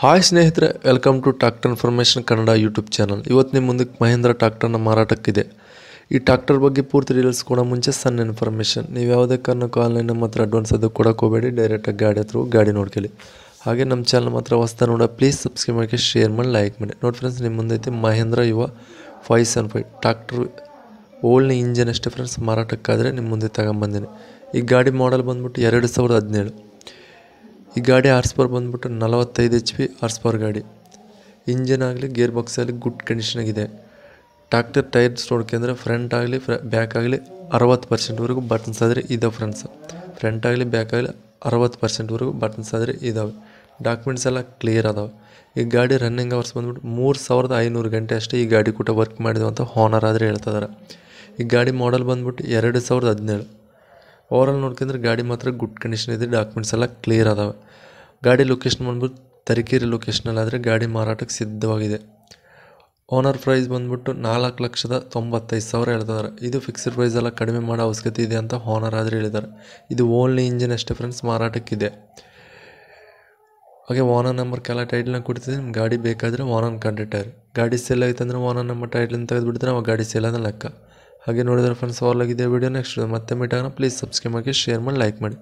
hi ಸ್ನೇಹಿತರೆ welcome to tractor information Kannada YouTube channel ಇವತ್ತು ನಿಮ್ಮ ಮುಂದಕ್ಕೆ ಮಹೇಂದ್ರ ಟ್ಯಾಕ್ಟರ್ನ ಮಾರಾಟಕ್ಕಿದೆ ಈ ಟ್ಯಾಕ್ಟರ್ ಬಗ್ಗೆ ಪೂರ್ತಿ ಡೀಟೇಲ್ಸ್ ಕೂಡ ಮುಂಚೆ ಸಣ್ಣ ಇನ್ಫಾರ್ಮೇಷನ್ ನೀವು ಯಾವುದೇ ಕಾರಣಕ್ಕೂ ಆನ್ಲೈನ್ ನಮ್ಮ ಹತ್ರ ಅಡ್ವಾನ್ಸ್ ಅದು ಹೋಗಬೇಡಿ ಡೈರೆಕ್ಟಾಗಿ ಗಾಡಿ ಹತ್ರ ಗಾಡಿ ನೋಡ್ಕೊಳ್ಳಿ ಹಾಗೆ ನಮ್ಮ ಚಾನಲ್ ಮಾತ್ರ ಹೊಸ್ತಾ ನೋಡ ಪ್ಲೀಸ್ ಸಬ್ಸ್ಕ್ರೈಬ್ ಮಾಡಿ ಶೇರ್ ಮಾಡಿ ಲೈಕ್ ಮಾಡಿ ನೋಡಿ ಫ್ರೆಂಡ್ಸ್ ನಿಮ್ಮ ಮುಂದೈತೆ Mahindra Yuvo five seven five tractor ಓಲ್ಡ್ನ ಇಂಜನ್ ಅಷ್ಟೇ ಫ್ರೆಂಡ್ಸ್ ಮಾರಾಟಕ್ಕಾದರೆ ನಿಮ್ಮ ಮುಂದೆ ತಗೊಂಬಂದಿನಿ ಈ ಗಾಡಿ ಮಾಡಲ್ ಬಂದ್ಬಿಟ್ಟು ಎರಡು ಸಾವಿರದ ಹದಿನೇಳು ಈ ಗಾಡಿ ಆರ್ಸ್ ಪವರ್ ಬಂದ್ಬಿಟ್ಟು ನಲವತ್ತೈದು ಎಚ್ ಪಿ ಆರ್ಸ್ ಪವರ್ ಗಾಡಿ ಇಂಜಿನ್ ಆಗಲಿ ಗೇರ್ ಬಾಕ್ಸ್ ಆಗಲಿ ಗುಡ್ ಕಂಡೀಷನಾಗಿದೆ ಟ್ಯಾಕ್ಟರ್ ಟೈರ್ಸ್ ಅಂದರೆ ಫ್ರಂಟ್ ಆಗಲಿ ಫ್ರ ಬ್ಯಾಕ್ ಆಗಲಿ ಅರವತ್ತು ಪರ್ಸೆಂಟ್ವರೆಗೂ ಬಟನ್ಸ್ ಆದರೆ ಇದಾವೆ ಫ್ರೆಂಡ್ಸ್ ಫ್ರಂಟ್ ಆಗಲಿ ಬ್ಯಾಕ್ ಆಗಲಿ ಅರವತ್ತು ಪರ್ಸೆಂಟ್ವರೆಗೂ ಬಟನ್ಸ್ ಆದರೆ ಇದಾವೆ ಡಾಕ್ಯುಮೆಂಟ್ಸ್ ಎಲ್ಲ ಕ್ಲಿಯರ್ ಅದಾವೆ ಈ ಗಾಡಿ ರನ್ನಿಂಗ್ ಅವರ್ಸ್ ಬಂದ್ಬಿಟ್ಟು ಮೂರು ಸಾವಿರದ ಐನೂರು ಗಂಟೆ ಅಷ್ಟೇ ಈ ಗಾಡಿ ಕೂಡ ವರ್ಕ್ ಮಾಡಿದ್ವು ಅಂತ ಆದರೆ ಹೇಳ್ತಿದ್ದಾರೆ ಈ ಗಾಡಿ ಮಾಡಲ್ ಬಂದ್ಬಿಟ್ಟು ಎರಡು ಸಾವಿರದ ಹದಿನೇಳು ಓವರಾಲ್ ನೋಡ್ಕೊಂಡ್ರೆ ಗಾಡಿ ಮಾತ್ರ ಗುಡ್ ಕಂಡೀಷನ್ ಇದೆ ಡಾಕ್ಯುಮೆಂಟ್ಸ್ ಎಲ್ಲ ಕ್ಲಿಯರ್ ಅದಾವೆ ಗಾಡಿ ಲೊಕೇಶನ್ ಬಂದ್ಬಿಟ್ಟು ತರೀಕೆರೆ ಲೊಕೇಶನಲ್ಲಾದರೆ ಗಾಡಿ ಮಾರಾಟಕ್ಕೆ ಸಿದ್ಧವಾಗಿದೆ ಓನರ್ ಪ್ರೈಸ್ ಬಂದ್ಬಿಟ್ಟು ನಾಲ್ಕು ಲಕ್ಷದ ತೊಂಬತ್ತೈದು ಸಾವಿರ ಹೇಳ್ತಾರೆ ಇದು ಫಿಕ್ಸ್ಡ್ ಪ್ರೈಸ್ ಎಲ್ಲ ಕಡಿಮೆ ಮಾಡೋ ಅವಶ್ಯಕತೆ ಇದೆ ಅಂತ ಓನರ್ ಆದರೆ ಹೇಳಿದ್ದಾರೆ ಇದು ಓನ್ಲಿ ಇಂಜಿನ್ ಅಷ್ಟೇ ಫ್ರೆಂಡ್ಸ್ ಮಾರಾಟಕ್ಕಿದೆ ಹಾಗೆ ಓನರ್ ನಂಬರ್ ಕೆಲ ಟೈಟ್ಲನ್ನ ಕೊಡ್ತಿದ್ದೆ ನಿಮ್ಮ ಗಾಡಿ ಬೇಕಾದರೆ ಓನರ್ ಕಾಂಟ್ಯಾಕ್ಟ್ ಗಾಡಿ ಸೇಲ್ ಆಯ್ತು ಅಂದರೆ ಓನರ್ ನಂಬರ್ ಟೈಟ್ಲನ್ನ ತೆಗೆದುಬಿಡ್ತಾರೆ ಅವಾಗ ಗಾಡಿ ಸೇಲ್ ಅಂದ್ರೆ ಲೆಕ್ಕ ಹಾಗೆ ನೋಡಿದ್ರೆ ಫ್ರೆಂಡ್ಸ್ ಆಲ್ ಆಗಿದೆ ವಿಡಿಯೋ ನೆಕ್ಸ್ಟ್ ಮತ್ತೆ ಮೀಟ್ ಆಗೋಣ ಪ್ಲೀಸ್ ಸಬ್ಸ್ಕ್ರೈಬ್ ಮಾಡಿ ಶೇರ್ ಮಾಡಿ ಲೈಕ್ ಮಾಡಿ